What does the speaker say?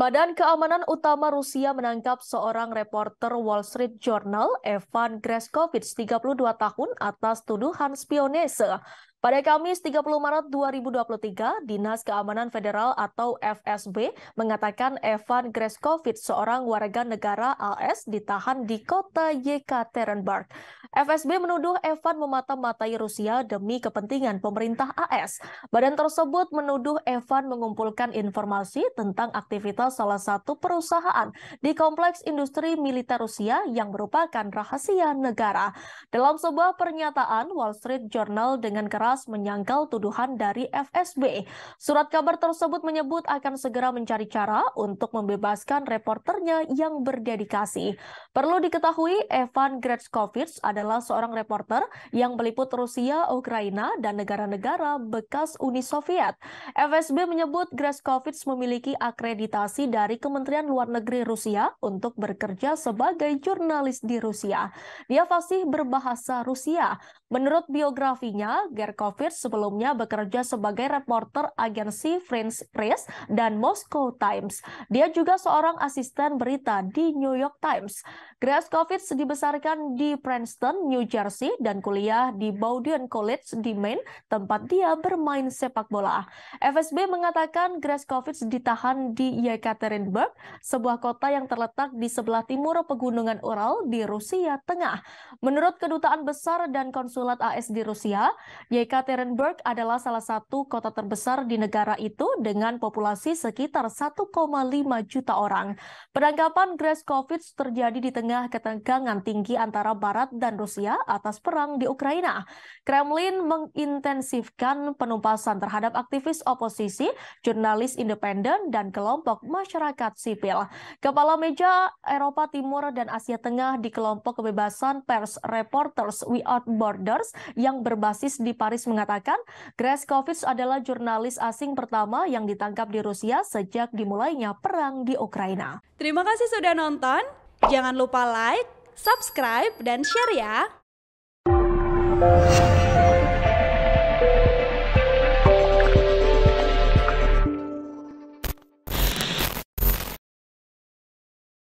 Badan Keamanan Utama Rusia menangkap seorang reporter Wall Street Journal, Evan Greskovich, 32 tahun, atas tuduhan spionase. Pada Kamis 30 Maret 2023, Dinas Keamanan Federal atau FSB mengatakan Evan Greskovic, seorang warga negara AS, ditahan di kota Yekaterinburg. FSB menuduh Evan memata-matai Rusia demi kepentingan pemerintah AS. Badan tersebut menuduh Evan mengumpulkan informasi tentang aktivitas salah satu perusahaan di Kompleks Industri Militer Rusia yang merupakan rahasia negara. Dalam sebuah pernyataan, Wall Street Journal dengan keras keras menyangkal tuduhan dari FSB. Surat kabar tersebut menyebut akan segera mencari cara untuk membebaskan reporternya yang berdedikasi. Perlu diketahui, Evan Gretzkovich adalah seorang reporter yang meliput Rusia, Ukraina, dan negara-negara bekas Uni Soviet. FSB menyebut Gretzkovich memiliki akreditasi dari Kementerian Luar Negeri Rusia untuk bekerja sebagai jurnalis di Rusia. Dia fasih berbahasa Rusia. Menurut biografinya, Gerko Berkovic sebelumnya bekerja sebagai reporter agensi French Press dan Moscow Times. Dia juga seorang asisten berita di New York Times. Covid dibesarkan di Princeton, New Jersey, dan kuliah di Bowdoin College di Maine, tempat dia bermain sepak bola. FSB mengatakan Covid ditahan di Yekaterinburg, sebuah kota yang terletak di sebelah timur pegunungan Ural di Rusia Tengah. Menurut Kedutaan Besar dan Konsulat AS di Rusia, Yekaterinburg Ekaterinburg adalah salah satu kota terbesar di negara itu dengan populasi sekitar 1,5 juta orang. Penangkapan Grace Covid terjadi di tengah ketegangan tinggi antara Barat dan Rusia atas perang di Ukraina. Kremlin mengintensifkan penumpasan terhadap aktivis oposisi, jurnalis independen, dan kelompok masyarakat sipil. Kepala Meja Eropa Timur dan Asia Tengah di kelompok kebebasan pers Reporters Without Borders yang berbasis di Paris Paris mengatakan Graskovic adalah jurnalis asing pertama yang ditangkap di Rusia sejak dimulainya perang di Ukraina. Terima kasih sudah nonton. Jangan lupa like, subscribe, dan share ya.